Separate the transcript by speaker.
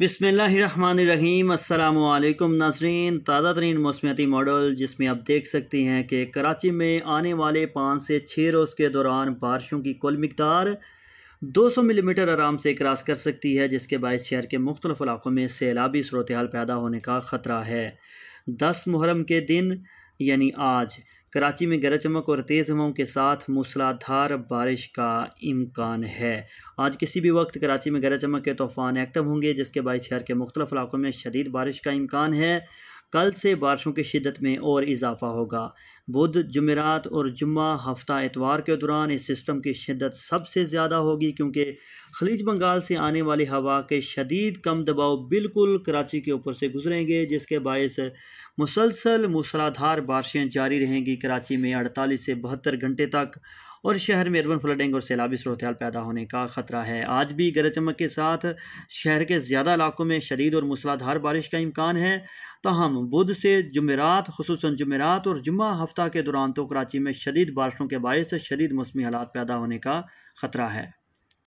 Speaker 1: बिसमीम्समैक्म अल्लाम नाजरीन ताज़ा तरीन मौसमियाती मॉडल जिसमें आप देख सकती हैं कि कराची में आने वाले पाँच से छः रोज़ के दौरान बारिशों की कुल मकदार 200 मिलीमीटर आराम से क्रॉस कर सकती है जिसके बायस शहर के मुख्तलिफ इलाक़ों में सैलाबी सूरत पैदा होने का ख़तरा है दस मुहर्रम के दिन यानी आज कराची में गरज चमक और तेज़ हवाओं के साथ मूसलाधार बारिश का इम्कान है आज किसी भी वक्त कराची में गरज चमक के तूफ़ान एक्टिव होंगे जिसके बाईस शहर के मुख्तलिफ इलाकों में शदीद बारिश का इम्कान है कल से बारिशों की शिदत में और इजाफा होगा बुध जमेरात और जुम्मा हफ्ता एतवार के दौरान इस सिस्टम की शिदत सबसे ज़्यादा होगी क्योंकि खलीज बंगाल से आने वाली हवा के शदीद कम दबाव बिल्कुल कराची के ऊपर से गुजरेंगे जिसके बायस मुसलसल मूसलाधार बारिशें जारी रहेंगी कराची में अड़तालीस से बहत्तर घंटे तक और शहर में अर्बन फ्लडिंग और सैलाबी सूरत पैदा होने का ख़तरा है आज भी गरज चमक के साथ शहर के ज़्यादा इलाकों में शदीद और मूसलाधार बारिश का इम्कान है तहम बुध से जमेरात खसूस जमेरात और जुम्मा हफ्ता के दौरान तो कराची में शदीद बारिशों के बायस शदीद मौसमी हालात पैदा होने का ख़तरा है